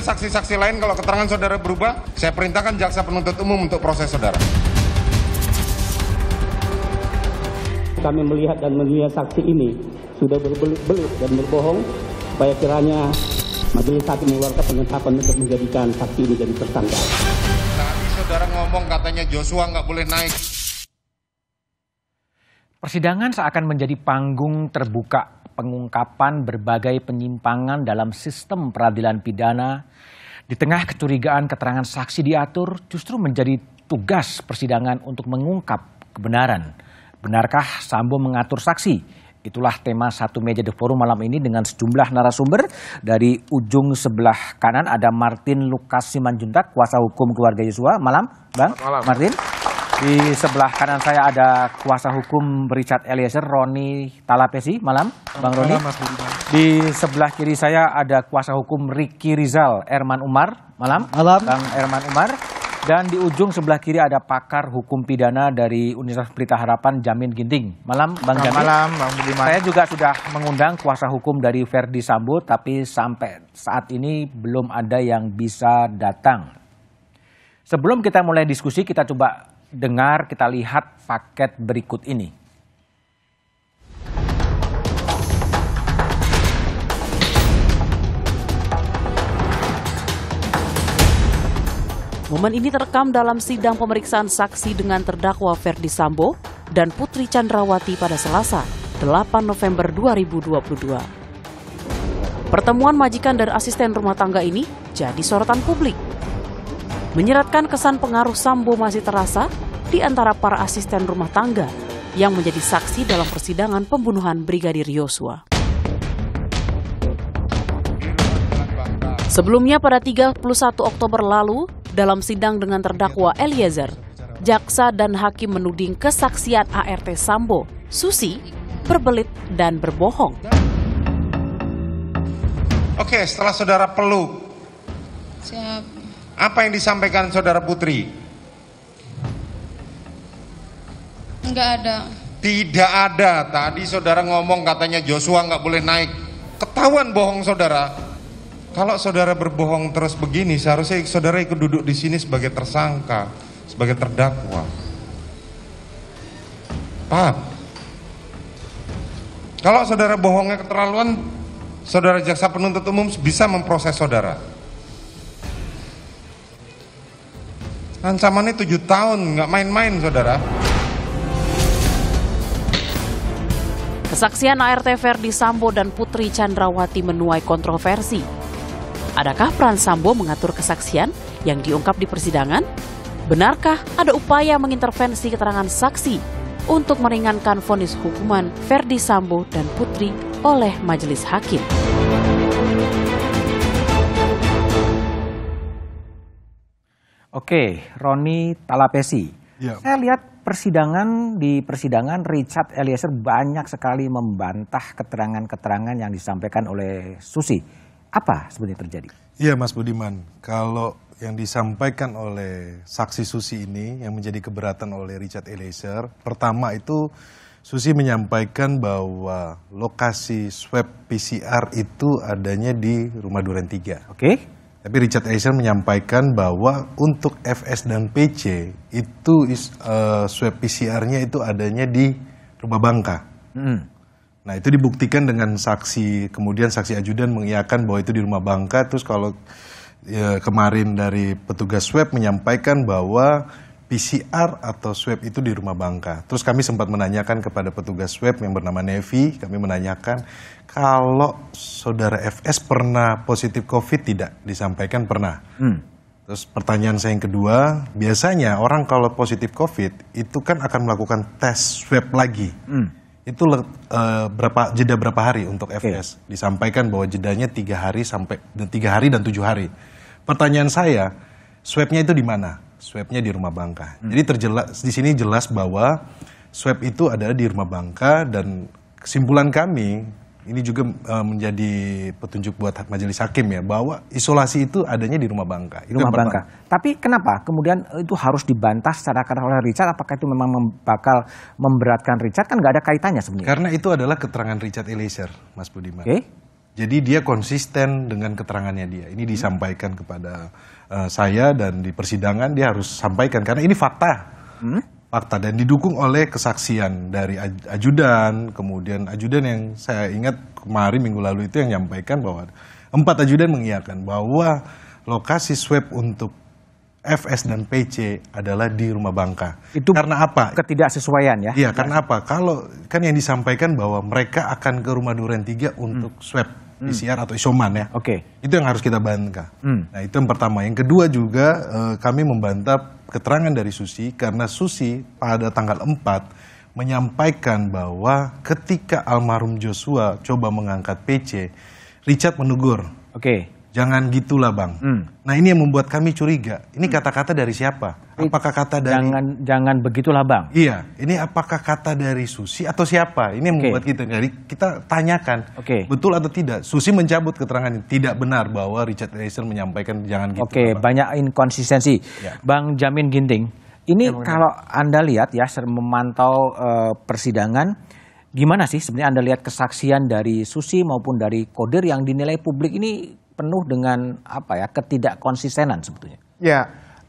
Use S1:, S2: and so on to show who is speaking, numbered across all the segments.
S1: memanggil saksi-saksi lain kalau keterangan saudara berubah, saya perintahkan jaksa penuntut umum untuk proses saudara.
S2: Kami melihat dan melihat saksi ini sudah berbelit-belit dan berbohong, supaya kiranya majelis hakim mengeluarkan penetapan untuk menjadikan saksi ini jadi tersangka.
S3: Tadi saudara ngomong katanya Joshua nggak boleh naik.
S4: Persidangan seakan menjadi panggung terbuka pengungkapan berbagai penyimpangan dalam sistem peradilan pidana, di tengah kecurigaan keterangan saksi diatur justru menjadi tugas persidangan untuk mengungkap kebenaran. Benarkah Sambo mengatur saksi? Itulah tema satu meja The Forum malam ini dengan sejumlah narasumber. Dari ujung sebelah kanan ada Martin Lukas Simanjuntak, kuasa hukum keluarga Yosua. Malam, Bang. Malam. Martin. Di sebelah kanan saya ada kuasa hukum Richard Eliezer, Roni Talapesi. Malam, Bang Roni. Di sebelah kiri saya ada kuasa hukum Riki Rizal, Erman Umar. Malam, Malam. Bang Erman Umar. Dan di ujung sebelah kiri ada pakar hukum pidana dari Universitas Berita Harapan, Jamin Ginting. Malam, Bang Jamin. Malam, Bang Budiman. Saya juga sudah mengundang kuasa hukum dari Verdi Sambo, tapi sampai saat ini belum ada yang bisa datang. Sebelum kita mulai diskusi, kita coba dengar, kita lihat paket berikut ini.
S5: Momen ini terekam dalam sidang pemeriksaan saksi dengan terdakwa Ferdi Sambo dan Putri Chandrawati pada Selasa, 8 November 2022. Pertemuan majikan dan asisten rumah tangga ini jadi sorotan publik menyeratkan kesan pengaruh Sambo masih terasa di antara para asisten rumah tangga yang menjadi saksi dalam persidangan pembunuhan Brigadir Yosua. Sebelumnya pada 31 Oktober lalu, dalam sidang dengan terdakwa Eliezer, jaksa dan hakim menuding kesaksian ART Sambo, Susi, berbelit dan berbohong.
S6: Oke, setelah saudara peluk apa yang disampaikan saudara Putri?
S5: Enggak ada.
S6: Tidak ada. Tadi saudara ngomong
S1: katanya Joshua nggak boleh naik. Ketahuan bohong saudara. Kalau saudara berbohong
S6: terus begini, seharusnya saudara ikut duduk di sini sebagai tersangka, sebagai terdakwa. Pak,
S1: Kalau saudara bohongnya keterlaluan, saudara jaksa penuntut umum bisa memproses saudara. Ancamannya 7 tahun, nggak main-main saudara.
S5: Kesaksian ART Verdi Sambo dan Putri Chandrawati menuai kontroversi. Adakah peran Sambo mengatur kesaksian yang diungkap di persidangan? Benarkah ada upaya mengintervensi keterangan saksi untuk meringankan vonis hukuman Verdi Sambo dan Putri oleh majelis hakim?
S4: Oke, Roni Talapesi. Ya. Saya lihat persidangan di persidangan Richard Eliezer banyak sekali membantah keterangan-keterangan yang disampaikan oleh Susi. Apa sebenarnya terjadi? Iya, Mas
S6: Budiman. Kalau yang disampaikan oleh saksi Susi ini yang menjadi keberatan oleh Richard Eliezer, pertama itu Susi menyampaikan bahwa lokasi swab PCR itu adanya di rumah Duren 3. Oke. Okay. Tapi Richard Eisen menyampaikan bahwa untuk FS dan PC itu is, uh, swab PCR-nya itu adanya di Rumah Bangka. Hmm. Nah itu dibuktikan dengan saksi, kemudian saksi ajudan mengiakan bahwa itu di Rumah Bangka. Terus kalau ya, kemarin dari petugas swab menyampaikan bahwa PCR atau swab itu di rumah Bangka. Terus kami sempat menanyakan kepada petugas swab yang bernama Nevi, kami menanyakan kalau saudara FS pernah positif COVID tidak? Disampaikan pernah. Hmm. Terus pertanyaan saya yang kedua, biasanya orang kalau positif COVID itu kan akan melakukan tes swab lagi. Hmm. Itu uh, berapa jeda berapa hari untuk FS? Okay. Disampaikan bahwa jedanya tiga hari sampai tiga hari dan tujuh hari. Pertanyaan saya, swabnya itu di mana? swabnya di rumah Bangka. Hmm. Jadi terjelas di sini jelas bahwa swab itu adalah di rumah Bangka dan kesimpulan kami ini juga uh, menjadi petunjuk buat majelis hakim ya bahwa isolasi itu adanya di rumah Bangka. Itu rumah Bangka. Tapi kenapa kemudian itu harus
S4: dibantah secara karena oleh Richard? Apakah itu memang mem bakal memberatkan Richard? Kan nggak ada kaitannya sebenarnya.
S6: Karena itu adalah keterangan Richard Eliezer, Mas Budiman. Okay. Jadi dia konsisten dengan keterangannya dia. Ini hmm. disampaikan kepada Eh, saya dan di persidangan dia harus sampaikan karena ini fakta. Hmm? Fakta dan didukung oleh kesaksian dari aj ajudan, kemudian ajudan yang saya ingat kemarin minggu lalu itu yang menyampaikan bahwa empat ajudan mengiyakan bahwa lokasi swab untuk FS dan PC adalah di rumah bangka. Itu karena apa? Ketidaksesuaian ya. Iya, karena apa? Kalau kan yang disampaikan bahwa mereka akan ke rumah Duren 3 untuk hmm. swab PCR hmm. atau isoman ya. Oke. Okay. Itu yang harus kita bantah. Hmm. Nah itu yang pertama. Yang kedua juga eh, kami membantah keterangan dari Susi karena Susi pada tanggal 4 menyampaikan bahwa ketika almarhum Joshua coba mengangkat PC, Richard menegur. Oke. Okay. Jangan gitulah bang. Hmm. Nah ini yang membuat kami curiga. Ini hmm. kata-kata dari siapa? Apakah kata dari jangan jangan begitulah bang. Iya. Ini apakah kata dari Susi atau siapa? Ini yang okay. membuat kita dari kita tanyakan. Oke. Okay. Betul atau tidak? Susi mencabut keterangan tidak benar bahwa Richard Eisen menyampaikan jangan gitu. Oke. Okay, banyak inkonsistensi. Ya. Bang Jamin Ginting. Ini ya, kalau
S4: anda lihat ya memantau uh, persidangan gimana sih sebenarnya Anda lihat kesaksian dari Susi maupun dari Kodir yang dinilai publik ini penuh dengan apa ya ketidakkonsistenan sebetulnya.
S3: Ya,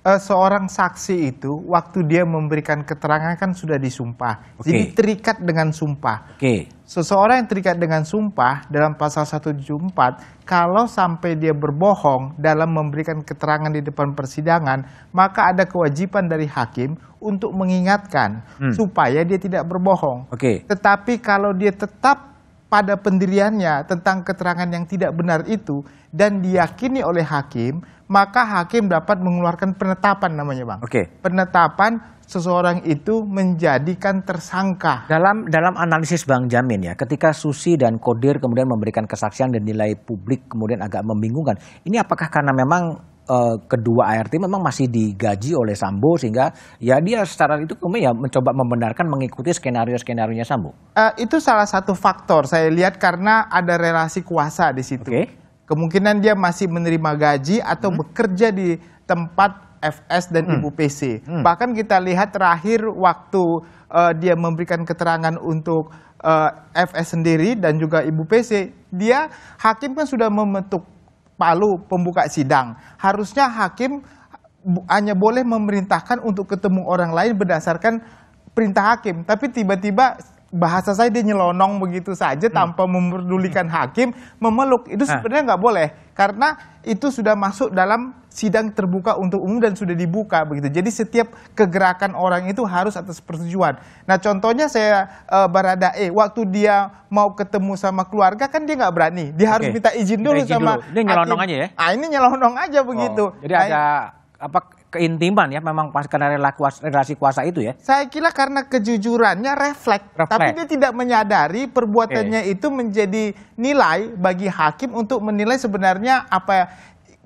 S3: eh, seorang saksi itu waktu dia memberikan keterangan kan sudah disumpah. Okay. Jadi terikat dengan sumpah. Oke. Okay. Seseorang yang terikat dengan sumpah dalam pasal 174, kalau sampai dia berbohong dalam memberikan keterangan di depan persidangan, maka ada kewajiban dari hakim untuk mengingatkan hmm. supaya dia tidak berbohong. Oke. Okay. Tetapi kalau dia tetap pada pendiriannya tentang keterangan yang tidak benar itu dan diyakini oleh hakim, maka hakim dapat mengeluarkan penetapan namanya, Bang. Oke. Okay. Penetapan seseorang itu menjadikan tersangka. Dalam dalam
S4: analisis Bang Jamin ya, ketika Susi dan Kodir kemudian memberikan kesaksian dan nilai publik kemudian agak membingungkan. Ini apakah karena memang Eh, kedua ART memang masih digaji oleh Sambo sehingga ya dia secara
S3: itu ya mencoba membenarkan mengikuti skenario-skenario nya Sambo. Uh, itu salah satu faktor saya lihat karena ada relasi kuasa di situ. Okay. Kemungkinan dia masih menerima gaji atau hmm. bekerja di tempat FS dan hmm. Ibu PC. Hmm. Bahkan kita lihat terakhir waktu uh, dia memberikan keterangan untuk uh, FS sendiri dan juga Ibu PC, dia hakim kan sudah membentuk Palu pembuka sidang. Harusnya hakim hanya boleh memerintahkan untuk ketemu orang lain berdasarkan perintah hakim. Tapi tiba-tiba bahasa saya dia nyelonong begitu saja hmm. tanpa memperdulikan hmm. hakim memeluk itu ah. sebenarnya nggak boleh karena itu sudah masuk dalam sidang terbuka untuk umum dan sudah dibuka begitu jadi setiap kegerakan orang itu harus atas persetujuan nah contohnya saya uh, eh, Baradae eh, waktu dia mau ketemu sama keluarga kan dia nggak berani dia okay. harus minta izin dulu minta izin sama dulu. ini nyelonong hakim. aja ya ah ini nyelonong aja begitu oh, jadi nah, ada
S4: apa keintiman ya memang pas karena relasi kuasa itu ya.
S3: Saya kira karena kejujurannya refleks, refleks. tapi dia tidak menyadari perbuatannya okay. itu menjadi nilai bagi hakim untuk menilai sebenarnya apa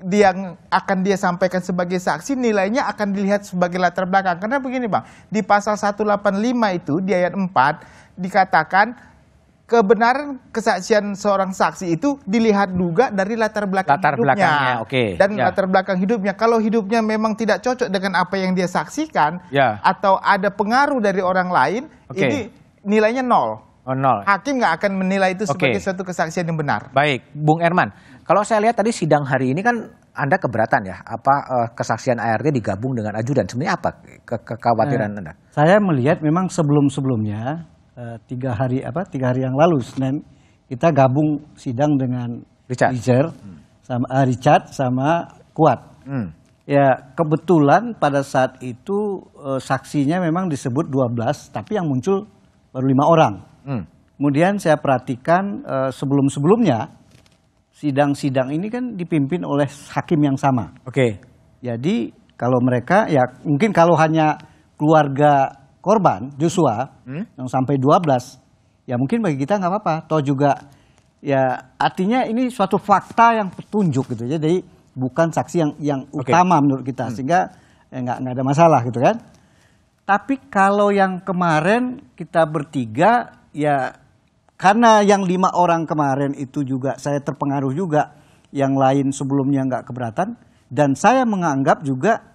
S3: dia akan dia sampaikan sebagai saksi nilainya akan dilihat sebagai latar belakang. Karena begini Bang, di pasal 185 itu di ayat 4 dikatakan kebenaran kesaksian seorang saksi itu dilihat juga dari latar belakang latar hidupnya. Belakangnya, okay. Dan yeah. latar belakang hidupnya. Kalau hidupnya memang tidak cocok dengan apa yang dia saksikan ya. atau ada pengaruh dari orang lain, okay. ini nilainya nol. Oh, nol. Hakim nggak akan menilai itu sebagai okay. suatu kesaksian yang benar. Baik, Bung Erman. Kalau saya lihat tadi sidang hari ini kan Anda
S4: keberatan ya, apa eh, kesaksian ART digabung dengan ajudan? Sebenarnya apa kekhawatiran eh, Anda?
S7: Saya melihat memang sebelum-sebelumnya uh, tiga hari apa tiga hari yang lalu Senin kita gabung sidang dengan Richard, Richard hmm. sama uh, Richard sama Kuat. Hmm. Ya kebetulan pada saat itu uh, saksinya memang disebut 12 tapi yang muncul baru lima orang. Hmm. Kemudian saya perhatikan uh, sebelum-sebelumnya sidang-sidang ini kan dipimpin oleh hakim yang sama. Oke. Okay. Jadi kalau mereka ya mungkin kalau hanya keluarga korban Joshua hmm? yang sampai 12 ya mungkin bagi kita nggak apa-apa toh juga ya artinya ini suatu fakta yang petunjuk gitu jadi bukan saksi yang yang utama menurut kita hmm. sehingga eh, nggak ya, nggak ada masalah gitu kan tapi kalau yang kemarin kita bertiga ya karena yang lima orang kemarin itu juga saya terpengaruh juga yang lain sebelumnya nggak keberatan dan saya menganggap juga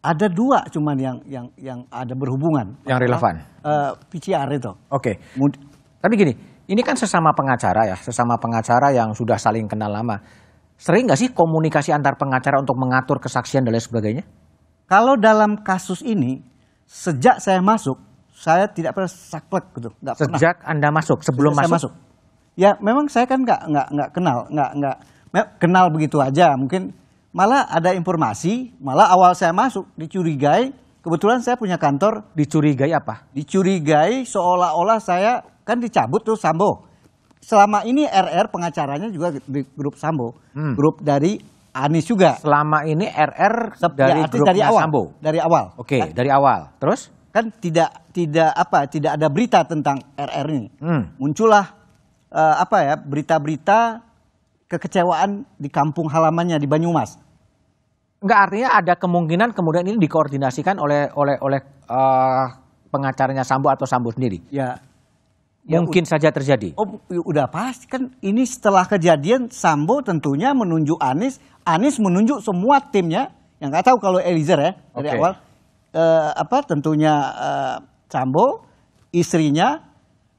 S7: ada dua cuman yang yang yang ada
S4: berhubungan yang relevan uh, eh, PCR itu oke okay. tapi gini ini kan sesama pengacara ya sesama pengacara yang sudah saling kenal lama sering nggak sih komunikasi antar pengacara untuk mengatur kesaksian dan lain sebagainya kalau dalam kasus ini sejak
S7: saya masuk saya tidak pernah saklek gitu nggak sejak anda masuk sebelum masuk? Saya masuk ya memang saya kan nggak nggak nggak kenal nggak nggak kenal begitu aja mungkin malah ada informasi, malah awal saya masuk dicurigai, kebetulan saya punya kantor. Dicurigai apa? Dicurigai seolah-olah saya kan dicabut tuh Sambo. Selama ini RR pengacaranya juga di grup Sambo, hmm. grup dari Anies juga. Selama ini RR dari ya, grup dari awal, Sambo. Dari awal.
S4: Oke, okay, kan? dari awal. Terus?
S7: Kan tidak tidak apa, tidak ada berita tentang RR ini. Hmm. Muncullah uh, apa ya berita-berita kekecewaan di kampung halamannya di Banyumas?
S4: Enggak artinya ada kemungkinan kemudian ini dikoordinasikan oleh oleh oleh uh, pengacaranya Sambo atau Sambo sendiri. Ya. ya Mungkin saja terjadi. Oh,
S7: udah pasti kan ini setelah kejadian Sambo tentunya menunjuk Anis, Anis menunjuk semua timnya yang nggak tahu kalau Eliezer ya okay. dari awal uh, apa tentunya uh, Sambo, istrinya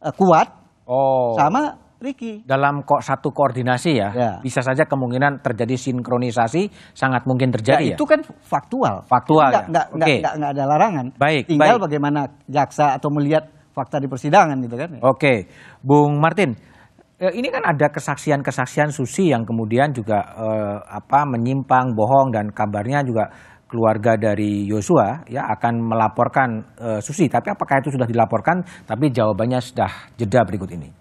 S7: uh, Kuat,
S4: oh. sama Ricky. Dalam kok satu koordinasi ya, ya, bisa saja kemungkinan terjadi sinkronisasi sangat mungkin terjadi ya. ya. Itu
S7: kan faktual.
S4: Faktual. Enggak, ya? enggak, okay. enggak,
S7: enggak ada larangan. Baik. Tinggal baik.
S4: bagaimana jaksa atau melihat fakta di persidangan gitu kan. Ya. Oke. Okay. Bung Martin, e, ini kan ada kesaksian-kesaksian Susi yang kemudian juga eh, apa menyimpang, bohong dan kabarnya juga keluarga dari Yosua ya akan melaporkan eh, Susi. Tapi apakah itu sudah dilaporkan? Tapi jawabannya sudah jeda berikut ini.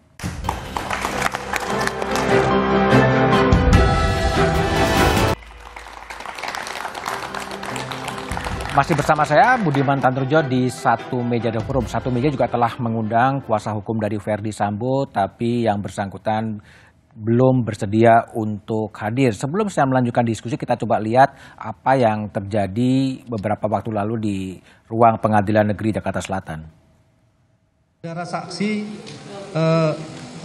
S4: Masih bersama saya Budiman Tanrujo di Satu Meja The Forum. Satu Meja juga telah mengundang kuasa hukum dari Verdi Sambo, tapi yang bersangkutan belum bersedia untuk hadir. Sebelum saya melanjutkan diskusi, kita coba lihat apa yang terjadi beberapa waktu lalu di ruang Pengadilan Negeri Jakarta Selatan.
S6: Saudara saksi eh,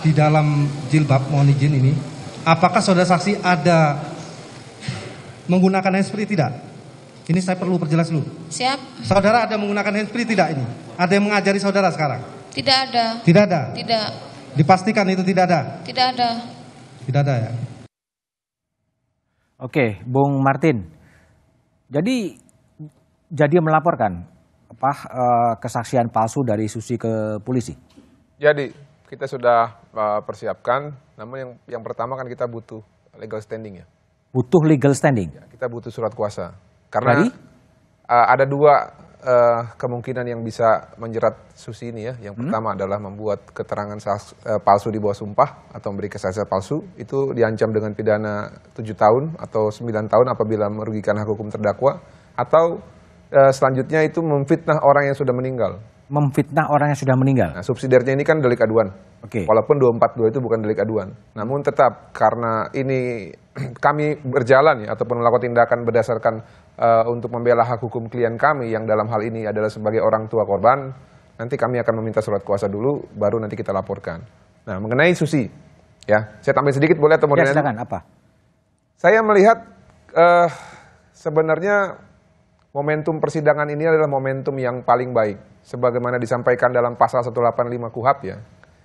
S6: di dalam jilbab mohon izin ini, apakah saudara saksi ada menggunakan handsprit tidak? Ini saya perlu perjelas dulu. Siap. Saudara ada menggunakan handsfree tidak ini? Ada yang mengajari saudara sekarang? Tidak ada. Tidak ada. Tidak. Dipastikan itu
S4: tidak ada. Tidak ada. Tidak ada ya. Oke, Bung Martin. Jadi jadi melaporkan apa eh, kesaksian palsu dari Susi ke polisi.
S1: Jadi kita sudah eh, persiapkan, namun yang yang pertama kan kita butuh legal standing ya.
S4: Butuh legal standing. Ya,
S1: kita butuh surat kuasa. Karena Lari? Uh, eh, ada dua uh, kemungkinan yang bisa menjerat Susi ini ya. Yang hmm? pertama adalah membuat keterangan sas, uh, palsu di bawah sumpah atau memberi kesaksian palsu itu diancam dengan pidana tujuh tahun atau sembilan tahun apabila merugikan hak hukum terdakwa atau uh, selanjutnya itu memfitnah orang yang sudah meninggal memfitnah orang yang sudah meninggal. Nah, subsidiarnya ini kan delik aduan. Oke. Okay. Walaupun 242 itu bukan delik aduan. Namun tetap karena ini kami berjalan ya ataupun melakukan tindakan berdasarkan uh, untuk membela hak hukum klien kami yang dalam hal ini adalah sebagai orang tua korban, nanti kami akan meminta surat kuasa dulu baru nanti kita laporkan. Nah, mengenai Susi ya, saya tambah sedikit boleh atau mau ya, silakan, apa? Saya melihat uh, sebenarnya momentum persidangan ini adalah momentum yang paling baik sebagaimana disampaikan dalam pasal 185 KUHAP ya,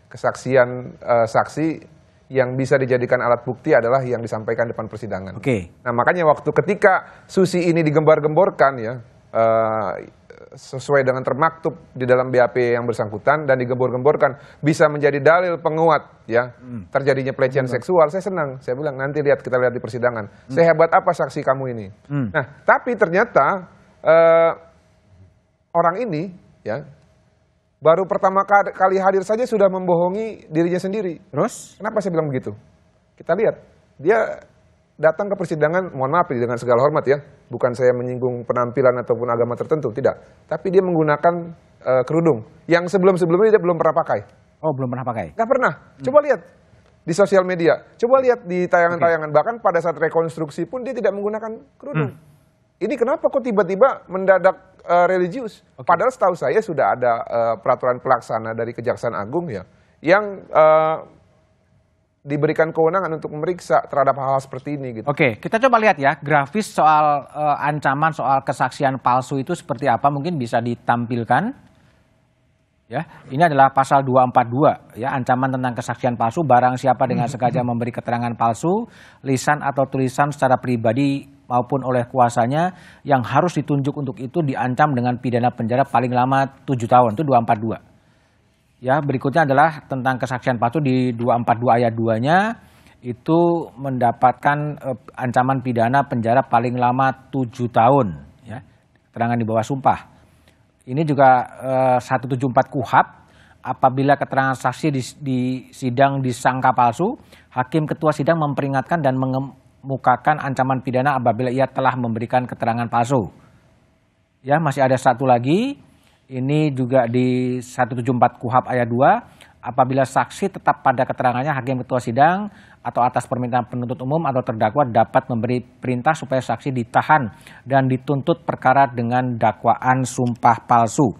S1: kesaksian uh, saksi yang bisa dijadikan alat bukti adalah yang disampaikan depan persidangan. Oke. Okay. Nah makanya waktu ketika Susi ini digembar-gemborkan ya uh, sesuai dengan termaktub di dalam BAP yang bersangkutan dan digembor-gemborkan bisa menjadi dalil penguat ya hmm. terjadinya pelecehan hmm. seksual. Saya senang. Saya bilang nanti lihat kita lihat di persidangan. Hmm. Sehebat apa saksi kamu ini. Hmm. Nah tapi ternyata uh, orang ini ya baru pertama kali hadir saja sudah membohongi dirinya sendiri. Terus? Kenapa saya bilang begitu? Kita lihat, dia datang ke persidangan, mohon maaf dengan segala hormat ya, bukan saya menyinggung penampilan ataupun agama tertentu, tidak. Tapi dia menggunakan uh, kerudung yang sebelum-sebelumnya dia belum pernah pakai. Oh, belum pernah pakai? Gak pernah. Hmm. Coba lihat di sosial media, coba lihat di tayangan-tayangan, okay. bahkan pada saat rekonstruksi pun dia tidak menggunakan kerudung. Hmm ini kenapa kok tiba-tiba mendadak uh, religius? Okay. Padahal setahu saya sudah ada uh, peraturan pelaksana dari Kejaksaan Agung ya, yang uh, diberikan kewenangan untuk memeriksa terhadap hal-hal seperti ini gitu. Oke, okay. kita coba lihat ya grafis
S4: soal uh, ancaman soal kesaksian palsu itu seperti apa mungkin bisa ditampilkan. Ya, ini adalah pasal 242 ya, ancaman tentang kesaksian palsu barang siapa dengan sengaja memberi keterangan palsu, lisan atau tulisan secara pribadi maupun oleh kuasanya yang harus ditunjuk untuk itu diancam dengan pidana penjara paling lama 7 tahun itu 242. Ya, berikutnya adalah tentang kesaksian palsu di 242 ayat 2-nya itu mendapatkan eh, ancaman pidana penjara paling lama 7 tahun ya. Keterangan di bawah sumpah. Ini juga eh, 174 KUHAP apabila keterangan saksi di, di sidang disangka palsu, hakim ketua sidang memperingatkan dan mengem, mukakan ancaman pidana apabila ia telah memberikan keterangan palsu. Ya, masih ada satu lagi. Ini juga di 174 KUHAP ayat 2, apabila saksi tetap pada keterangannya hakim ketua sidang atau atas permintaan penuntut umum atau terdakwa dapat memberi perintah supaya saksi ditahan dan dituntut perkara dengan dakwaan sumpah palsu.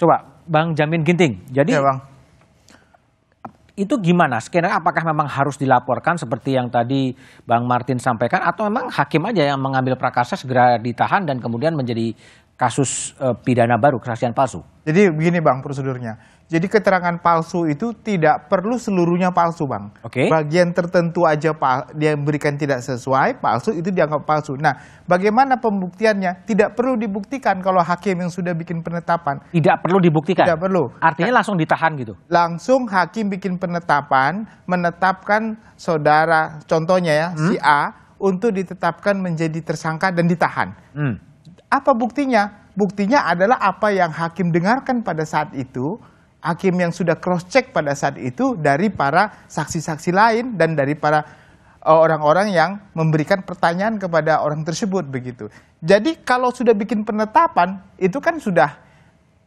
S4: Coba Bang Jamin Ginting. Jadi ya, bang itu gimana skenario apakah memang harus dilaporkan seperti yang tadi Bang Martin sampaikan atau memang hakim aja yang mengambil prakarsa segera ditahan dan kemudian menjadi kasus e, pidana baru kesaksian palsu.
S3: Jadi begini Bang prosedurnya. Jadi keterangan palsu itu tidak perlu seluruhnya palsu, Bang. Oke. Okay. Bagian tertentu aja dia berikan tidak sesuai, palsu itu dianggap palsu. Nah, bagaimana pembuktiannya? Tidak perlu dibuktikan kalau hakim yang sudah bikin penetapan. Tidak perlu dibuktikan. Tidak perlu. Artinya langsung ditahan gitu. Langsung hakim bikin penetapan, menetapkan saudara contohnya ya, hmm? si A untuk ditetapkan menjadi tersangka dan ditahan. Hmm. Apa buktinya? Buktinya adalah apa yang hakim dengarkan pada saat itu hakim yang sudah cross check pada saat itu dari para saksi-saksi lain dan dari para eh, orang-orang yang memberikan pertanyaan kepada orang tersebut begitu. Jadi kalau sudah bikin penetapan itu kan sudah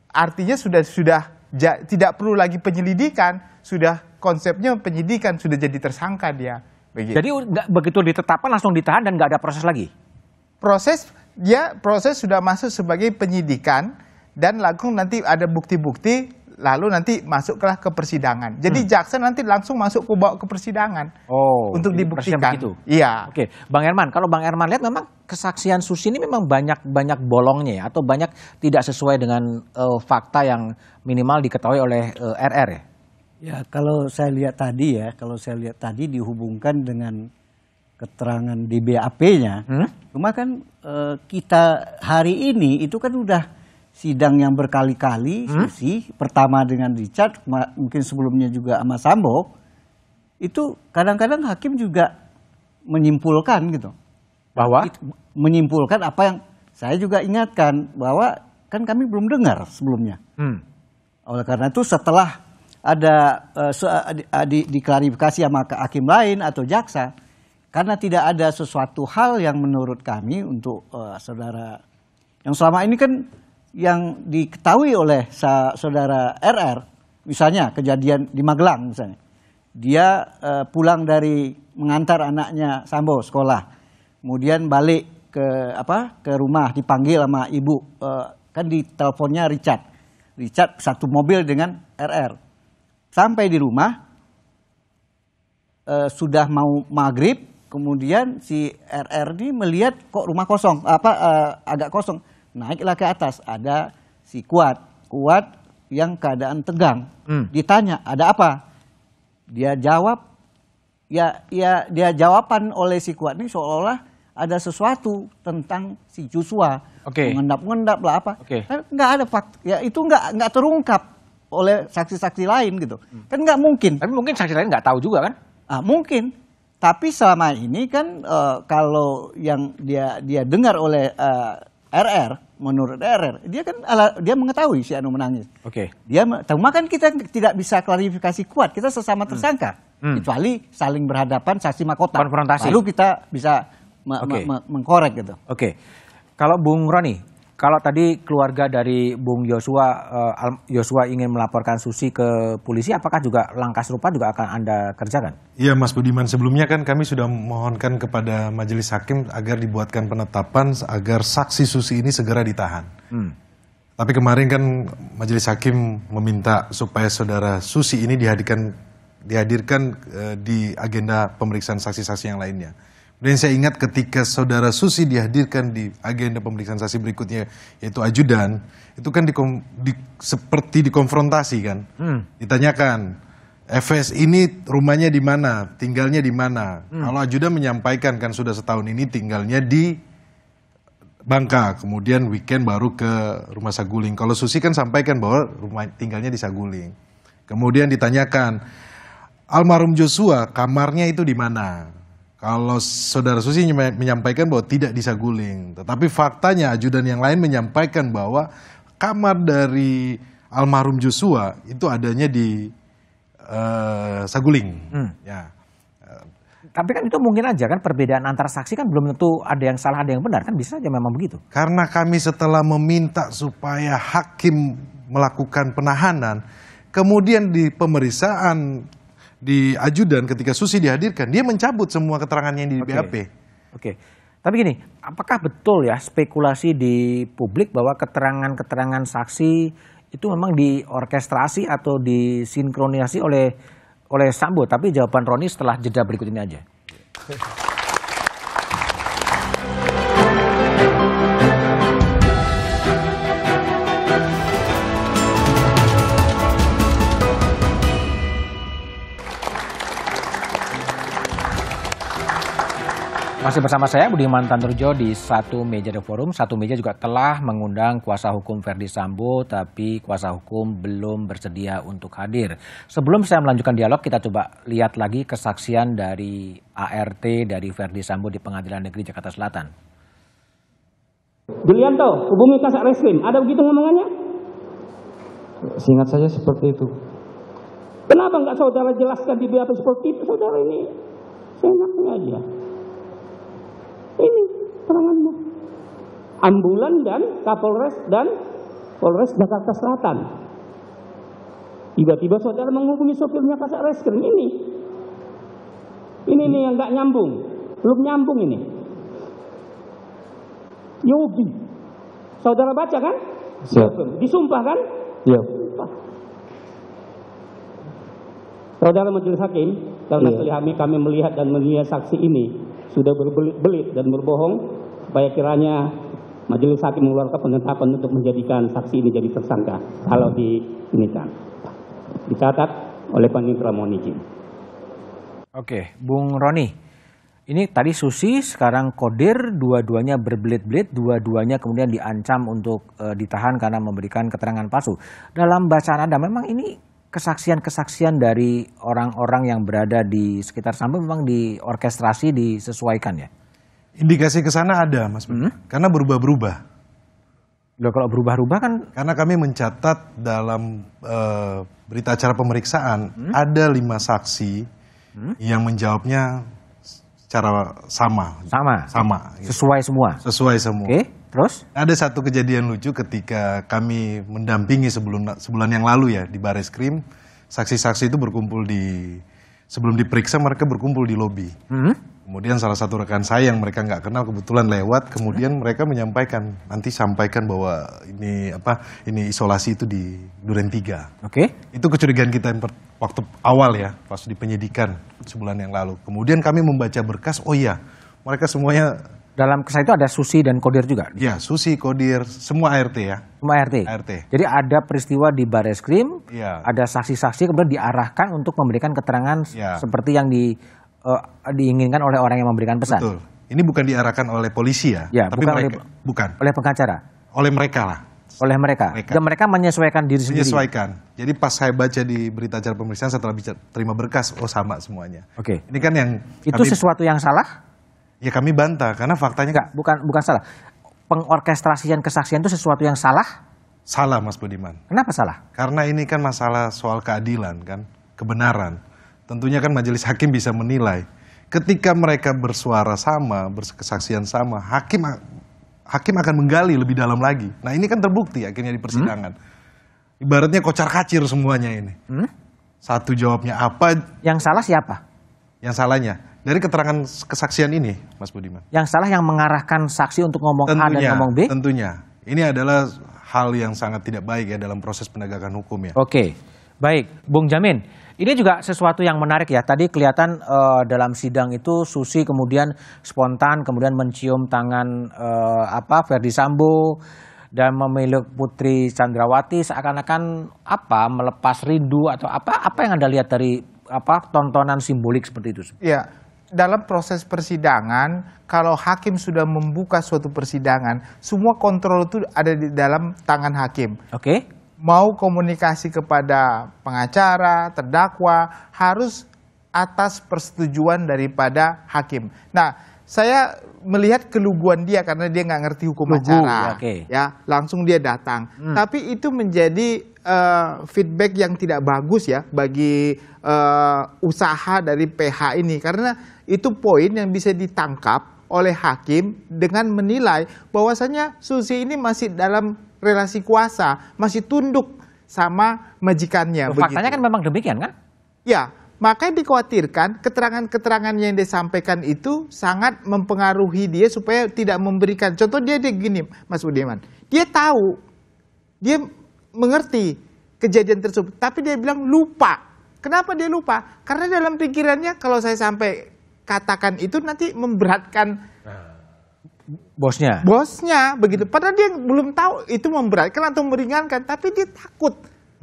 S3: artinya sudah sudah ja, tidak perlu lagi penyelidikan, sudah konsepnya penyidikan sudah jadi tersangka dia begitu. Jadi gak, begitu ditetapkan langsung ditahan dan nggak ada proses lagi. Proses dia ya, proses sudah masuk sebagai penyidikan dan langsung nanti ada bukti-bukti lalu nanti masuklah ke persidangan. Jadi hmm. jaksa nanti langsung masuk ke bawa ke persidangan. Oh. Untuk dibuktikan. Itu.
S4: Iya. Oke, Bang Herman, kalau Bang Herman lihat memang kesaksian Susi ini memang banyak banyak bolongnya ya atau banyak tidak sesuai dengan uh, fakta yang minimal diketahui oleh uh, eh, RR ya. Ya, kalau saya lihat tadi
S7: ya, kalau saya lihat tadi dihubungkan dengan keterangan di BAP-nya. Hmm? Cuma kan uh, kita hari ini itu kan udah sidang yang berkali-kali hmm? pertama dengan Richard mungkin sebelumnya juga sama Sambo itu kadang-kadang hakim juga menyimpulkan gitu bahwa itu, menyimpulkan apa yang saya juga ingatkan bahwa kan kami belum dengar sebelumnya hmm. oleh karena itu setelah ada uh, se, uh, di, diklarifikasi sama ke hakim lain atau jaksa karena tidak ada sesuatu hal yang menurut kami untuk uh, saudara yang selama ini kan yang diketahui oleh saudara RR, misalnya kejadian di Magelang misalnya, dia uh, pulang dari mengantar anaknya Sambo sekolah, kemudian balik ke apa ke rumah dipanggil sama ibu, uh, kan di teleponnya Richard, Richard satu mobil dengan RR, sampai di rumah uh, sudah mau maghrib, kemudian si RR ini melihat kok rumah kosong, apa uh, agak kosong naiklah ke atas ada si kuat kuat yang keadaan tegang hmm. ditanya ada apa dia jawab ya ya dia jawaban oleh si kuat ini seolah-olah ada sesuatu tentang si Joshua okay. mengendap-endap lah apa okay. Kan nggak ada fakta ya itu nggak nggak terungkap oleh saksi-saksi lain gitu hmm. kan nggak mungkin tapi mungkin saksi lain nggak tahu juga kan ah mungkin tapi selama ini kan uh, kalau yang dia dia dengar oleh uh, eh, RR menurut RR, dia kan ala, dia mengetahui si Anu menangis. Oke. Okay. Dia cuma kan kita tidak bisa klarifikasi kuat, kita sesama hmm. tersangka. Hmm. Kecuali saling berhadapan saksi mahkota. Konfrontasi. Lalu kita bisa okay. mengkorek
S4: gitu. Oke. Okay. Kalau Bung Roni, kalau tadi keluarga dari Bung Yosua Yosua eh, ingin melaporkan Susi ke polisi, apakah juga langkah serupa juga akan Anda
S6: kerjakan? Iya, Mas Budiman. Sebelumnya kan kami sudah mohonkan kepada Majelis Hakim agar dibuatkan penetapan agar saksi Susi ini segera ditahan. Hmm. Tapi kemarin kan Majelis Hakim meminta supaya saudara Susi ini dihadirkan dihadirkan eh, di agenda pemeriksaan saksi-saksi yang lainnya. Dan saya ingat ketika saudara Susi dihadirkan di agenda pemeriksaan saksi berikutnya, yaitu ajudan, itu kan dikom, di, seperti dikonfrontasi kan, hmm. ditanyakan, FS ini rumahnya di mana, tinggalnya di mana. Hmm. Kalau ajudan menyampaikan kan sudah setahun ini tinggalnya di Bangka, kemudian weekend baru ke rumah Saguling. Kalau Susi kan sampaikan bahwa rumah tinggalnya di Saguling. Kemudian ditanyakan, almarhum Joshua kamarnya itu di mana? Kalau Saudara Susi menyampaikan bahwa tidak disaguling, tetapi faktanya ajudan yang lain menyampaikan bahwa kamar dari almarhum Joshua itu adanya di uh, Saguling. Hmm. Ya. Tapi kan itu mungkin aja kan perbedaan antara saksi kan belum tentu ada yang salah ada yang benar kan bisa aja memang begitu. Karena kami setelah meminta supaya hakim melakukan penahanan, kemudian di pemeriksaan di ajudan ketika Susi dihadirkan, dia mencabut semua keterangannya di okay. BAP. Oke. Okay. Tapi gini,
S4: apakah betul ya spekulasi di publik bahwa keterangan-keterangan saksi itu memang diorkestrasi atau disinkronisasi oleh oleh Sambo? Tapi jawaban Roni setelah jeda berikut ini aja. Masih bersama saya Budiman Tanurjo di satu meja The Forum. Satu meja juga telah mengundang kuasa hukum Verdi Sambo, tapi kuasa hukum belum bersedia untuk hadir. Sebelum saya melanjutkan dialog, kita coba lihat lagi kesaksian dari ART dari Verdi Sambo di Pengadilan Negeri Jakarta Selatan.
S2: Julianto, hubungi kasak Reskrim. Ada begitu ngomongannya?
S4: Singkat saja seperti itu.
S2: Kenapa nggak saudara jelaskan di BAP seperti itu, saudara ini? Seenaknya aja. Ini teranganmu. Ambulan dan Kapolres dan Polres Jakarta Selatan. Tiba-tiba saudara menghubungi sopirnya kasat reskrim ini. Ini nih yang nggak nyambung, belum nyambung ini. Yogi, saudara baca kan? Siap. Disumpah kan? Iya. Saudara Majelis Hakim, karena yeah. kami, kami melihat dan melihat saksi ini, sudah berbelit-belit dan berbohong supaya kiranya majelis hakim mengeluarkan penetapan untuk menjadikan saksi ini jadi tersangka kalau di ini kan dicatat oleh mohon izin.
S4: Oke, Bung Roni, ini tadi Susi, sekarang Kodir, dua-duanya berbelit-belit, dua-duanya kemudian diancam untuk e, ditahan karena memberikan keterangan palsu. Dalam bacaan Anda, memang ini kesaksian-kesaksian dari orang-orang yang berada
S6: di sekitar Sampai memang orkestrasi disesuaikan ya? Indikasi ke sana ada, Mas. Hmm? Karena berubah-berubah. Loh, kalau berubah-ubah kan karena kami mencatat dalam uh, berita acara pemeriksaan hmm? ada lima saksi hmm? yang menjawabnya secara sama sama sama gitu. sesuai semua sesuai semua okay. Terus? Ada satu kejadian lucu ketika kami mendampingi sebelum sebulan yang lalu ya di Baris Krim, saksi-saksi itu berkumpul di sebelum diperiksa mereka berkumpul di lobi. -hmm. Kemudian salah satu rekan saya yang mereka nggak kenal kebetulan lewat, kemudian hmm? mereka menyampaikan nanti sampaikan bahwa ini apa ini isolasi itu di Duren 3. Oke. Okay. Itu kecurigaan kita yang waktu awal ya, pas di penyidikan sebulan yang lalu. Kemudian kami membaca berkas, oh iya, mereka semuanya dalam kesan itu ada Susi dan Kodir juga? Ya, Susi, Kodir, semua ART ya. Semua ART? ART. Jadi ada
S4: peristiwa di Baris Krim, ya. ada saksi-saksi kemudian diarahkan untuk memberikan keterangan ya. seperti yang di, uh, diinginkan oleh orang yang memberikan pesan. Betul.
S6: Ini bukan diarahkan oleh polisi ya,
S4: ya tapi bukan mereka, oleh, bukan. Oleh pengacara?
S6: Oleh mereka lah.
S4: Oleh mereka. mereka. Dan mereka menyesuaikan diri sendiri.
S6: Menyesuaikan. Jadi pas saya baca di berita acara pemeriksaan setelah terima berkas, oh sama semuanya. Oke. Okay. Ini kan yang... Itu kami...
S4: sesuatu yang salah?
S6: Ya kami bantah karena faktanya Enggak, bukan
S4: bukan salah. Pengorkestrasian kesaksian itu sesuatu yang salah?
S6: Salah Mas Budiman. Kenapa salah? Karena ini kan masalah soal keadilan kan, kebenaran. Tentunya kan majelis hakim bisa menilai. Ketika mereka bersuara sama, berkesaksian sama, hakim hakim akan menggali lebih dalam lagi. Nah, ini kan terbukti akhirnya di persidangan. Hmm? Ibaratnya kocar-kacir semuanya ini. Hmm? Satu jawabnya apa? Yang salah siapa? Yang salahnya dari keterangan kesaksian ini, Mas Budiman. Yang salah yang mengarahkan saksi untuk ngomong tentunya, A dan ngomong B? Tentunya. Ini adalah hal yang sangat tidak baik ya dalam proses penegakan hukum ya. Oke. Baik, Bung Jamin. Ini juga sesuatu yang menarik ya. Tadi
S4: kelihatan uh, dalam sidang itu Susi kemudian spontan kemudian mencium tangan uh, apa Ferdi Sambo dan memeluk Putri Chandrawati seakan-akan apa melepas rindu atau apa apa yang Anda lihat dari apa tontonan simbolik seperti itu?
S3: Iya dalam proses persidangan, kalau hakim sudah membuka suatu persidangan, semua kontrol itu ada di dalam tangan hakim. Oke. Okay. Mau komunikasi kepada pengacara, terdakwa, harus atas persetujuan daripada hakim. Nah, saya melihat keluguan dia karena dia nggak ngerti hukum Lugu, acara, okay. ya langsung dia datang. Hmm. Tapi itu menjadi uh, feedback yang tidak bagus ya bagi uh, usaha dari PH ini karena itu poin yang bisa ditangkap oleh hakim dengan menilai bahwasanya Susi ini masih dalam relasi kuasa, masih tunduk sama majikannya. faktanya kan
S4: memang demikian kan?
S3: Ya, maka dikhawatirkan keterangan-keterangan yang disampaikan itu sangat mempengaruhi dia supaya tidak memberikan. Contoh dia, dia gini, Mas Budiman. Dia tahu, dia mengerti kejadian tersebut, tapi dia bilang lupa. Kenapa dia lupa? Karena dalam pikirannya kalau saya sampai katakan itu nanti memberatkan bosnya. Bosnya begitu. Padahal dia belum tahu itu memberatkan atau meringankan, tapi dia takut.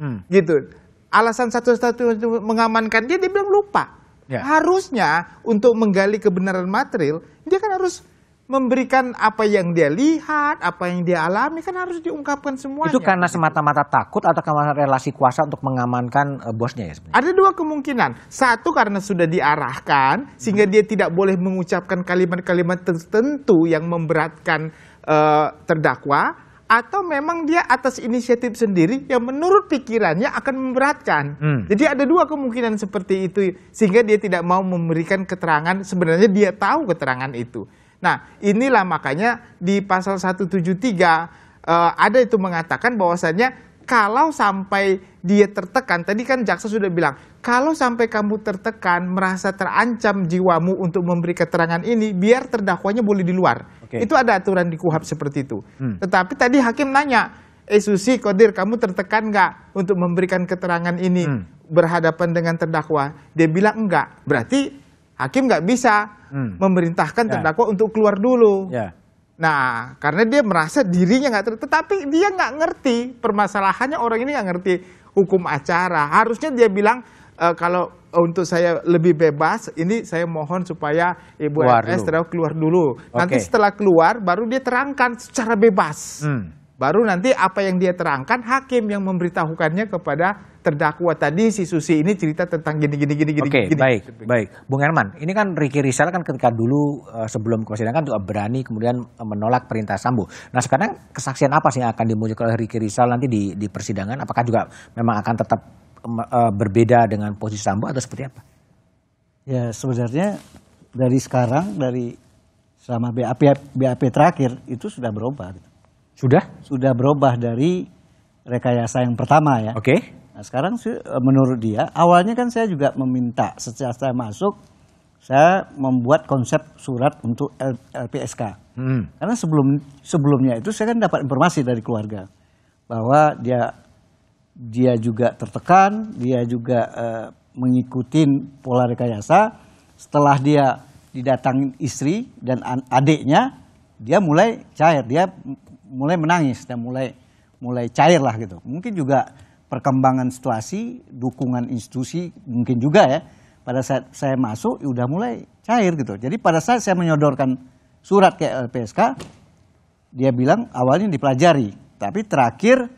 S3: Hmm. Gitu. Alasan satu-satu mengamankan dia dia bilang lupa. Ya. Harusnya untuk menggali kebenaran material, dia kan harus memberikan apa yang dia lihat, apa yang dia alami kan harus diungkapkan semuanya. Itu karena semata-mata takut atau karena relasi kuasa untuk mengamankan uh, bosnya ya sebenarnya. Ada dua kemungkinan. Satu karena sudah diarahkan sehingga dia tidak boleh mengucapkan kalimat-kalimat tertentu yang memberatkan uh, terdakwa atau memang dia atas inisiatif sendiri yang menurut pikirannya akan memberatkan. Hmm. Jadi ada dua kemungkinan seperti itu sehingga dia tidak mau memberikan keterangan sebenarnya dia tahu keterangan itu. Nah, inilah makanya di pasal 173 eh, ada itu mengatakan bahwasannya kalau sampai dia tertekan, tadi kan jaksa sudah bilang, kalau sampai kamu tertekan, merasa terancam jiwamu untuk memberi keterangan ini, biar terdakwanya boleh di luar. Okay. Itu ada aturan di kuhab seperti itu. Hmm. Tetapi tadi hakim nanya, eh Susi, Kodir, kamu tertekan nggak untuk memberikan keterangan ini hmm. berhadapan dengan terdakwa? Dia bilang enggak. Berarti hakim nggak bisa hmm. memerintahkan ya. terdakwa untuk keluar dulu. Yeah. Nah, karena dia merasa dirinya nggak ter, tetapi dia nggak ngerti permasalahannya orang ini nggak ngerti hukum acara. Harusnya dia bilang e, kalau untuk saya lebih bebas, ini saya mohon supaya ibu keluar RS keluar dulu. Okay. Nanti setelah keluar, baru dia terangkan secara bebas. Hmm. Baru nanti apa yang dia terangkan hakim yang memberitahukannya kepada terdakwa tadi si Susi ini cerita tentang gini gini gini gini. Oke, okay,
S4: baik. Baik. Bung Herman, ini kan Ricky Rizal kan ketika dulu eh, sebelum persidangan juga berani kemudian eh, menolak perintah Sambo. Nah, sekarang kesaksian apa sih yang akan dimunculkan oleh Riki Rizal nanti di di persidangan? Apakah juga memang akan tetap eh, berbeda dengan posisi Sambo atau seperti apa?
S7: Ya, sebenarnya dari sekarang dari selama BAP BAP terakhir itu sudah berubah gitu sudah? Sudah berubah dari rekayasa yang pertama ya. Oke. Okay. Nah, sekarang e, menurut dia, awalnya kan saya juga meminta setelah saya masuk, saya membuat konsep surat untuk LPSK. Hmm. Karena sebelum sebelumnya itu saya kan dapat informasi dari keluarga bahwa dia dia juga tertekan, dia juga uh, mengikuti pola rekayasa. Setelah dia didatangin istri dan adiknya, dia mulai cair, dia mulai menangis dan mulai mulai cair lah gitu. Mungkin juga perkembangan situasi, dukungan institusi mungkin juga ya. Pada saat saya masuk, ya udah mulai cair gitu. Jadi pada saat saya menyodorkan surat ke LPSK, dia bilang awalnya dipelajari, tapi terakhir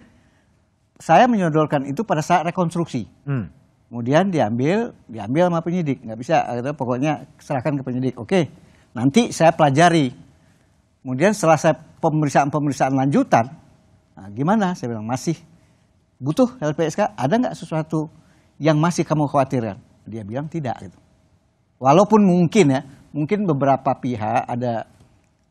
S7: saya menyodorkan itu pada saat rekonstruksi. Hmm. Kemudian diambil, diambil sama penyidik, nggak bisa, pokoknya serahkan ke penyidik. Oke, nanti saya pelajari Kemudian setelah saya pemeriksaan-pemeriksaan lanjutan, nah gimana? Saya bilang masih butuh LPSK. Ada nggak sesuatu yang masih kamu khawatirkan? Dia bilang tidak. Gitu. Walaupun mungkin ya, mungkin beberapa pihak ada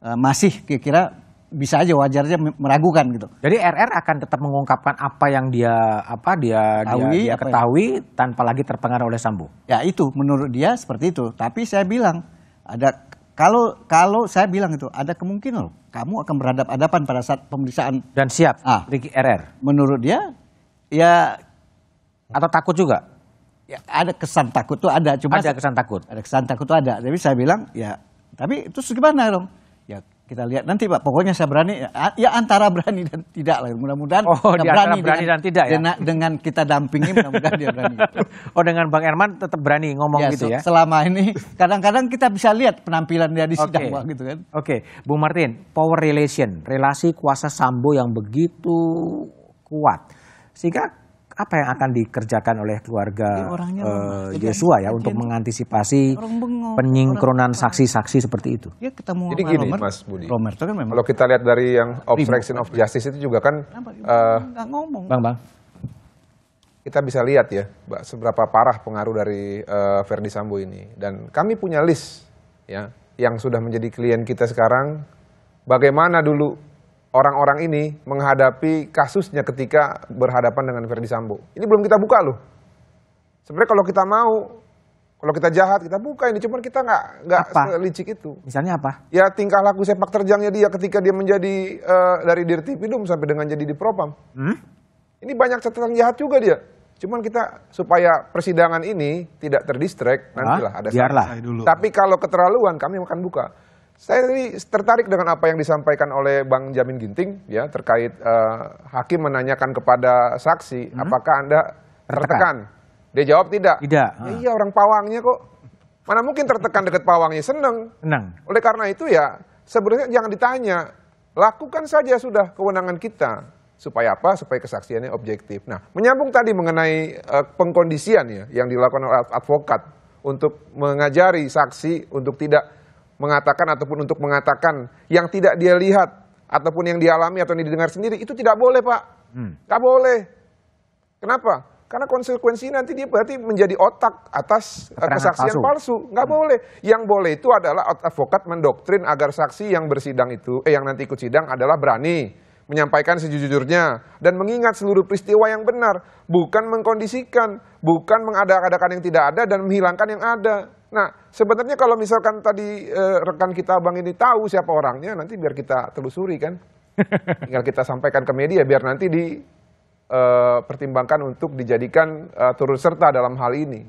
S7: uh, masih kira-kira
S4: bisa aja wajarnya meragukan gitu. Jadi RR akan tetap mengungkapkan apa yang dia apa dia dia, dia ketahui ya? tanpa lagi terpengaruh oleh Sambo. Ya itu menurut dia
S7: seperti itu. Tapi saya bilang ada kalau kalau saya bilang itu ada kemungkinan loh, kamu akan berhadap-hadapan pada saat pemeriksaan
S4: dan siap. Ah, Ricky RR.
S7: Menurut dia ya atau takut juga. Ya, ada kesan takut tuh ada, cuma ada kesan takut. Ada kesan takut tuh ada. Tapi saya bilang ya, tapi itu gimana dong? kita lihat nanti pak pokoknya saya berani ya, ya antara berani dan tidak lah mudah-mudahan oh, berani, berani dengan, dan tidak ya dengan, kita dampingi mudah-mudahan dia berani oh dengan bang Erman tetap berani ngomong ya, gitu ya selama
S4: ini kadang-kadang kita bisa lihat penampilan dia di sidang okay. gitu kan oke okay. Bung Martin power relation relasi kuasa sambo yang begitu kuat sehingga apa yang akan dikerjakan oleh keluarga uh, ya untuk mengantisipasi penyingkronan saksi-saksi seperti itu.
S6: Ya ketemu Jadi gini Romer, Mas
S1: Budi. Romer kan memang kalau kita lihat dari yang obstruction of justice itu juga kan uh,
S4: Bang,
S6: Bang.
S1: Kita bisa lihat ya seberapa parah pengaruh dari uh, Verdi Sambo ini dan kami punya list ya yang sudah menjadi klien kita sekarang bagaimana dulu orang-orang ini menghadapi kasusnya ketika berhadapan dengan Verdi Sambo. Ini belum kita buka loh. Sebenarnya kalau kita mau, kalau kita jahat kita buka ini, cuman kita nggak nggak licik itu. Misalnya apa? Ya tingkah laku sepak terjangnya dia ketika dia menjadi uh, dari Pidum sampai dengan jadi di Propam. Hmm? Ini banyak catatan jahat juga dia. Cuman kita supaya persidangan ini tidak terdistrek, nantilah ada biarlah. Dulu. Tapi kalau keterlaluan kami akan buka. Saya ini tertarik dengan apa yang disampaikan oleh Bang Jamin Ginting ya terkait uh, hakim menanyakan kepada saksi hmm? apakah Anda tertekan. tertekan. Dia jawab tidak. Tidak. Ya, ah. iya orang pawangnya kok. Mana mungkin tertekan dekat pawangnya seneng. Senang. Oleh karena itu ya sebenarnya jangan ditanya. Lakukan saja sudah kewenangan kita. Supaya apa? Supaya kesaksiannya objektif. Nah, menyambung tadi mengenai uh, pengkondisian ya yang dilakukan oleh advokat untuk mengajari saksi untuk tidak mengatakan ataupun untuk mengatakan yang tidak dia lihat ataupun yang dialami atau yang didengar sendiri itu tidak boleh pak hmm. Gak boleh kenapa karena konsekuensi nanti dia berarti menjadi otak atas eh, Keterangan kesaksian palsu. palsu. Nggak hmm. boleh. Yang boleh itu adalah advokat mendoktrin agar saksi yang bersidang itu, eh yang nanti ikut sidang adalah berani menyampaikan sejujurnya dan mengingat seluruh peristiwa yang benar, bukan mengkondisikan, bukan mengada-adakan yang tidak ada dan menghilangkan yang ada. Nah, sebenarnya kalau misalkan tadi eh, rekan kita Abang ini tahu siapa orangnya, nanti biar kita telusuri kan. Tinggal kita sampaikan ke media biar nanti dipertimbangkan eh, untuk dijadikan eh, turut serta dalam hal ini.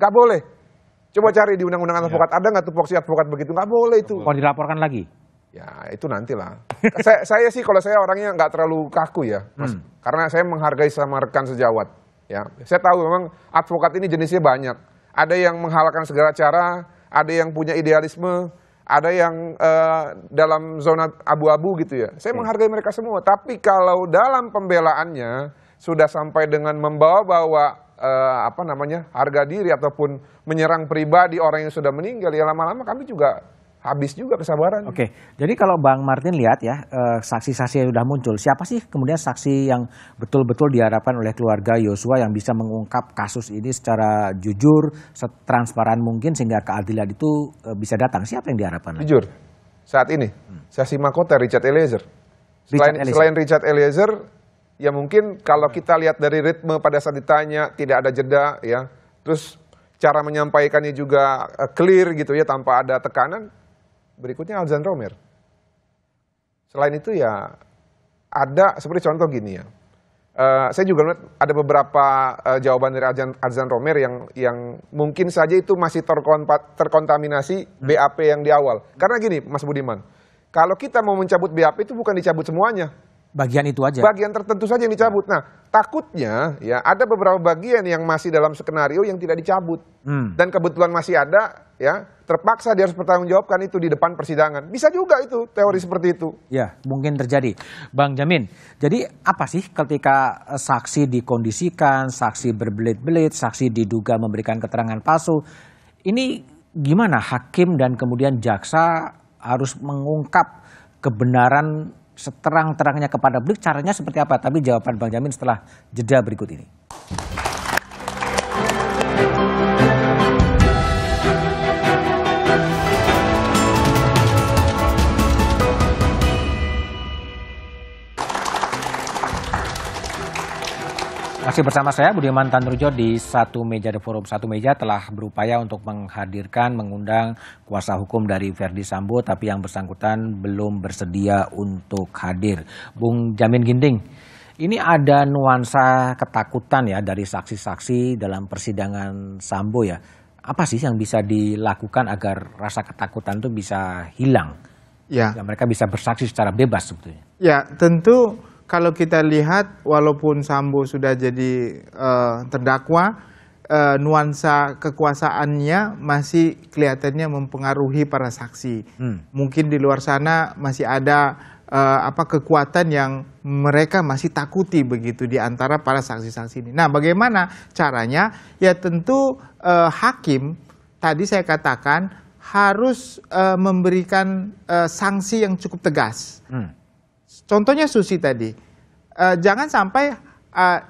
S1: Gak boleh. Coba cari di undang-undang iya. advokat ya. ada nggak tupoksi advokat begitu? Gak boleh itu. Kalau dilaporkan lagi? Ya itu nantilah. saya, saya sih kalau saya orangnya nggak terlalu kaku ya, mas. Hmm. Karena saya menghargai sama rekan sejawat. Ya, saya tahu memang advokat ini jenisnya banyak ada yang menghalalkan segala cara, ada yang punya idealisme, ada yang uh, dalam zona abu-abu gitu ya. Saya hmm. menghargai mereka semua, tapi kalau dalam pembelaannya sudah sampai dengan membawa-bawa uh, apa namanya harga diri ataupun menyerang pribadi orang yang sudah meninggal, ya lama-lama kami juga habis juga kesabaran.
S4: Oke, jadi kalau Bang Martin lihat ya eh, saksi-saksi yang sudah muncul, siapa sih kemudian saksi yang betul-betul diharapkan oleh keluarga Yosua yang bisa mengungkap kasus ini secara jujur, setransparan mungkin sehingga
S1: keadilan itu eh, bisa datang? Siapa yang diharapkan? Jujur, saat ini hmm. saksi mahkota Richard Eliezer.
S5: Selain Richard Eliezer, selain
S1: Richard Eliezer ya mungkin kalau kita lihat dari ritme pada saat ditanya tidak ada jeda ya, terus cara menyampaikannya juga eh, clear gitu ya tanpa ada tekanan berikutnya Alzan Romer. Selain itu ya ada seperti contoh gini ya. Uh, saya juga melihat ada beberapa uh, jawaban dari Arzan, Romer yang yang mungkin saja itu masih terkontaminasi hmm. BAP yang di awal. Karena gini, Mas Budiman, kalau kita mau mencabut BAP itu bukan dicabut semuanya, bagian itu aja. Bagian tertentu saja yang dicabut. Nah, takutnya ya ada beberapa bagian yang masih dalam skenario yang tidak dicabut. Hmm. Dan kebetulan masih ada ya, terpaksa dia harus pertanggungjawabkan itu di depan persidangan. Bisa juga itu teori seperti itu.
S4: Ya, mungkin terjadi. Bang Jamin, jadi apa sih ketika eh, saksi dikondisikan, saksi berbelit-belit, saksi diduga memberikan keterangan palsu? Ini gimana hakim dan kemudian jaksa harus mengungkap kebenaran seterang-terangnya kepada publik caranya seperti apa? Tapi jawaban Bang Jamin setelah jeda berikut ini. Masih bersama saya Budiman Tanrujo di Satu Meja The Forum. Satu Meja telah berupaya untuk menghadirkan, mengundang kuasa hukum dari Verdi Sambo, tapi yang bersangkutan belum bersedia untuk hadir. Bung Jamin Ginding, ini ada nuansa ketakutan ya dari saksi-saksi dalam persidangan Sambo ya. Apa sih yang bisa dilakukan agar rasa ketakutan itu bisa hilang? Ya. mereka bisa bersaksi secara bebas sebetulnya.
S3: Ya, tentu kalau kita lihat walaupun Sambo sudah jadi uh, terdakwa, uh, nuansa kekuasaannya masih kelihatannya mempengaruhi para saksi. Hmm. Mungkin di luar sana masih ada uh, apa kekuatan yang mereka masih takuti begitu di antara para saksi-saksi ini. Nah, bagaimana caranya? Ya tentu uh, hakim tadi saya katakan harus uh, memberikan uh, sanksi yang cukup tegas. Hmm Contohnya Susi tadi, uh, jangan sampai uh,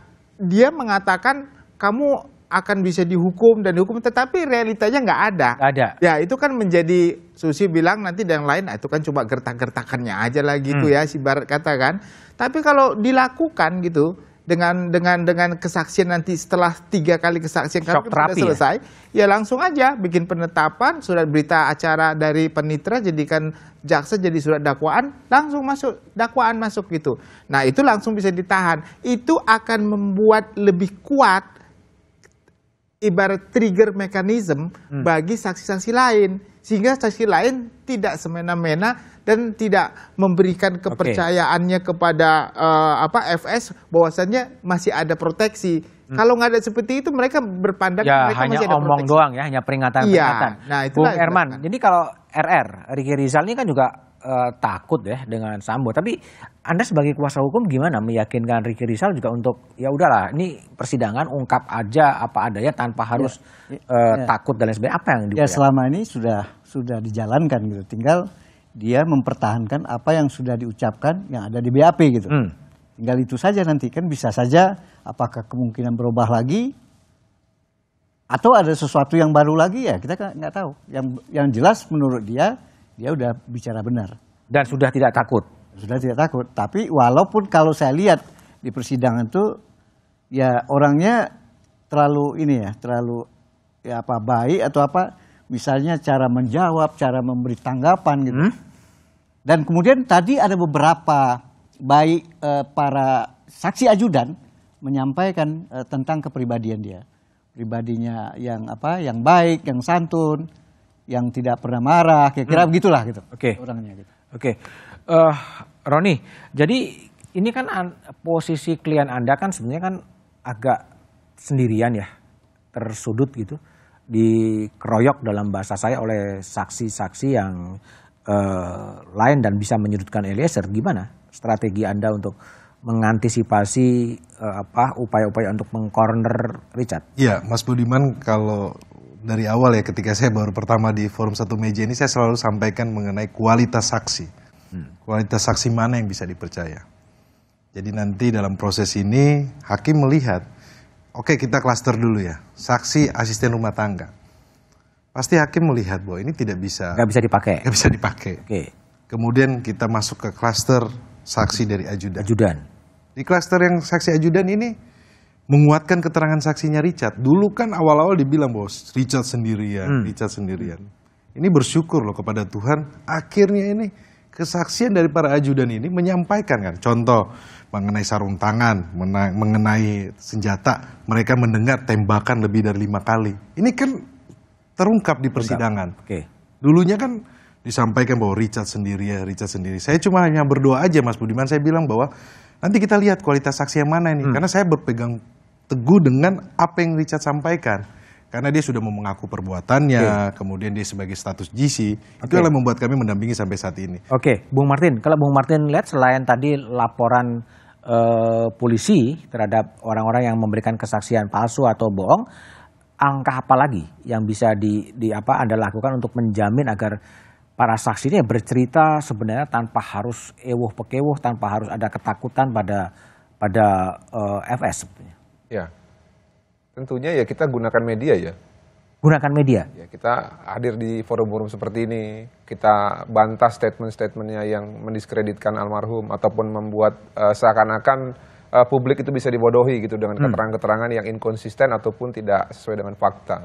S3: dia mengatakan kamu akan bisa dihukum dan dihukum, tetapi realitanya nggak ada. Gak ada. Ya itu kan menjadi Susi bilang nanti dan lain, nah, itu kan cuma gertak-gertakannya aja lah gitu hmm. ya, si Barat katakan. Tapi kalau dilakukan gitu, dengan dengan dengan kesaksian nanti setelah tiga kali kesaksian kami sudah ya? selesai ya? ya langsung aja bikin penetapan surat berita acara dari penitra jadikan jaksa jadi surat dakwaan langsung masuk dakwaan masuk gitu nah itu langsung bisa ditahan itu akan membuat lebih kuat ibarat trigger mekanisme hmm. bagi saksi-saksi lain sehingga saksi lain tidak semena-mena dan tidak memberikan kepercayaannya okay. kepada uh, apa FS bahwasannya masih ada proteksi. Hmm. Kalau nggak ada seperti itu mereka berpandang ya, mereka hanya masih ada omong proteksi.
S4: doang ya, hanya peringatan-peringatan. Ya, nah, Bung Herman. jadi kalau RR Riki Rizal ini kan juga uh, takut ya dengan Sambo. Tapi Anda sebagai kuasa hukum gimana meyakinkan Ricky Rizal juga untuk ya udahlah ini persidangan ungkap aja apa adanya tanpa ya, harus ya, ya, uh, ya. takut dan lain sebagainya. Apa yang ya, dibuat? Ya
S7: selama ini sudah sudah dijalankan gitu. Tinggal dia mempertahankan apa yang sudah diucapkan yang ada di BAP gitu. Hmm. Tinggal itu saja nanti kan bisa saja apakah kemungkinan berubah lagi atau ada sesuatu yang baru lagi ya kita nggak tahu. Yang yang jelas menurut dia dia udah bicara benar.
S4: Dan sudah tidak takut.
S7: Sudah tidak takut. Tapi walaupun kalau saya lihat di persidangan itu ya orangnya terlalu ini ya, terlalu ya apa baik atau apa misalnya cara menjawab, cara memberi tanggapan gitu. Hmm? Dan kemudian tadi ada beberapa baik eh, para saksi ajudan menyampaikan eh, tentang kepribadian dia. Pribadinya yang apa? yang baik, yang santun, yang tidak pernah marah,
S4: kira-kira hmm. begitulah gitu. Oke. Okay. Orangnya gitu. Oke. Okay. Uh, eh, Roni, jadi ini kan an, posisi klien Anda kan sebenarnya kan agak sendirian ya, tersudut gitu, dikeroyok dalam bahasa saya oleh saksi-saksi yang uh, lain dan bisa menyudutkan Eliezer. Gimana strategi Anda untuk mengantisipasi uh, apa upaya-upaya untuk mengcorner Richard?
S6: Iya, Mas Budiman kalau dari awal ya ketika saya baru pertama di forum satu meja ini saya selalu sampaikan mengenai kualitas saksi. Hmm. Kualitas saksi mana yang bisa dipercaya. Jadi nanti dalam proses ini hakim melihat, oke okay, kita klaster dulu ya, saksi asisten rumah tangga. Pasti hakim melihat bahwa ini tidak bisa. nggak bisa dipakai. nggak bisa dipakai. Oke. Okay. Kemudian kita masuk ke klaster saksi dari ajudan. Ajudan. Di klaster yang saksi ajudan ini menguatkan keterangan saksinya Richard. Dulu kan awal-awal dibilang bahwa Richard sendirian, hmm. Richard sendirian. Ini bersyukur loh kepada Tuhan, akhirnya ini kesaksian dari para ajudan ini menyampaikan kan. Contoh mengenai sarung tangan, mengenai senjata, mereka mendengar tembakan lebih dari lima kali. Ini kan terungkap di persidangan. Oke. Dulunya kan disampaikan bahwa Richard sendiri ya, Richard sendiri. Saya cuma hanya berdoa aja Mas Budiman, saya bilang bahwa nanti kita lihat kualitas saksi yang mana ini. Hmm. Karena saya berpegang teguh dengan apa yang Richard sampaikan. Karena dia sudah mau mengaku perbuatannya, okay. kemudian dia sebagai status GC, okay. itu yang membuat kami mendampingi sampai saat ini. Oke, okay. Bung Martin, kalau Bung Martin
S4: lihat selain tadi laporan eh, polisi terhadap orang-orang yang memberikan kesaksian palsu atau bohong, angka apa lagi yang bisa di, di apa Anda lakukan untuk menjamin agar para saksi ini bercerita sebenarnya tanpa harus ewoh-pekewoh tanpa harus ada ketakutan pada pada uh, eh, FS sebetulnya.
S1: Ya, tentunya ya kita gunakan media ya.
S4: Gunakan media.
S1: Ya, kita hadir di forum-forum seperti ini, kita bantah statement-statementnya yang mendiskreditkan almarhum ataupun membuat uh, seakan-akan uh, publik itu bisa dibodohi gitu dengan hmm. keterangan-keterangan yang inkonsisten ataupun tidak sesuai dengan fakta.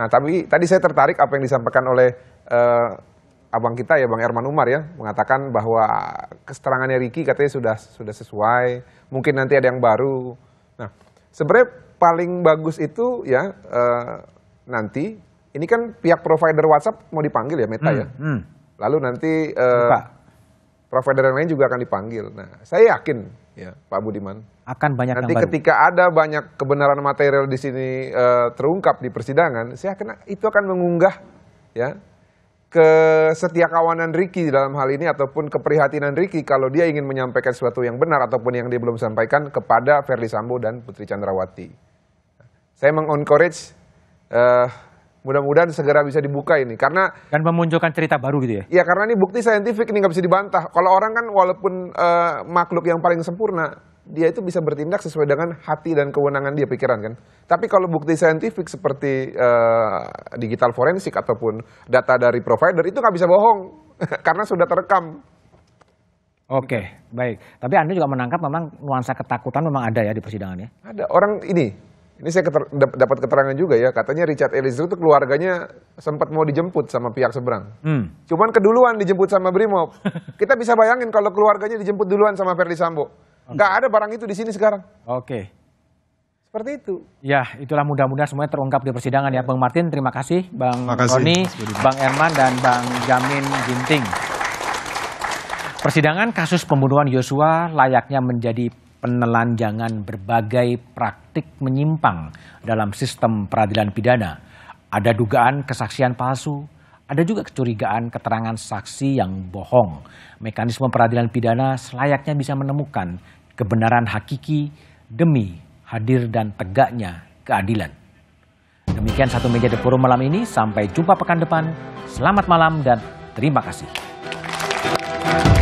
S1: Nah, tapi tadi saya tertarik apa yang disampaikan oleh uh, abang kita ya Bang Erman Umar ya mengatakan bahwa keterangannya Riki katanya sudah sudah sesuai, mungkin nanti ada yang baru. Nah, Sebenarnya paling bagus itu ya uh, nanti ini kan pihak provider WhatsApp mau dipanggil ya Meta hmm, ya. Hmm. Lalu nanti uh, provider yang lain juga akan dipanggil. Nah, saya yakin ya Pak Budiman
S4: akan banyak nanti yang
S1: ketika baru. ada banyak kebenaran material di sini uh, terungkap di persidangan, saya kena itu akan mengunggah ya kesetiakawanan Ricky dalam hal ini ataupun keprihatinan Ricky kalau dia ingin menyampaikan sesuatu yang benar ataupun yang dia belum sampaikan kepada Verdi Sambo dan Putri Chandrawati. Saya mengencourage uh, mudah-mudahan segera bisa dibuka ini karena dan memunculkan cerita baru gitu ya. Iya karena ini bukti saintifik ini nggak bisa dibantah. Kalau orang kan walaupun uh, makhluk yang paling sempurna dia itu bisa bertindak sesuai dengan hati dan kewenangan dia pikiran kan. Tapi kalau bukti saintifik seperti uh, digital forensik ataupun data dari provider itu nggak bisa bohong karena sudah terekam.
S4: Oke, okay, baik. Tapi Anda juga menangkap memang nuansa ketakutan memang ada ya di persidangan ya?
S1: Ada. Orang ini, ini saya keter, dapat keterangan juga ya, katanya Richard Eliezer itu keluarganya sempat mau dijemput sama pihak seberang. Hmm. Cuman keduluan dijemput sama Brimob. Kita bisa bayangin kalau keluarganya dijemput duluan sama Ferdi Sambo Nggak ada barang itu di sini sekarang. Oke.
S3: Seperti itu.
S4: Ya, itulah mudah-mudahan semuanya terungkap di persidangan ya. Bang Martin, terima kasih. Bang Roni, Bang Erman, dan Bang Jamin Ginting. Persidangan kasus pembunuhan Yosua layaknya menjadi penelanjangan berbagai praktik menyimpang dalam sistem peradilan pidana. Ada dugaan kesaksian palsu, ada juga kecurigaan keterangan saksi yang bohong. Mekanisme peradilan pidana selayaknya bisa menemukan kebenaran hakiki demi hadir dan tegaknya keadilan. Demikian satu meja The Forum malam ini. Sampai jumpa pekan depan. Selamat malam dan terima kasih.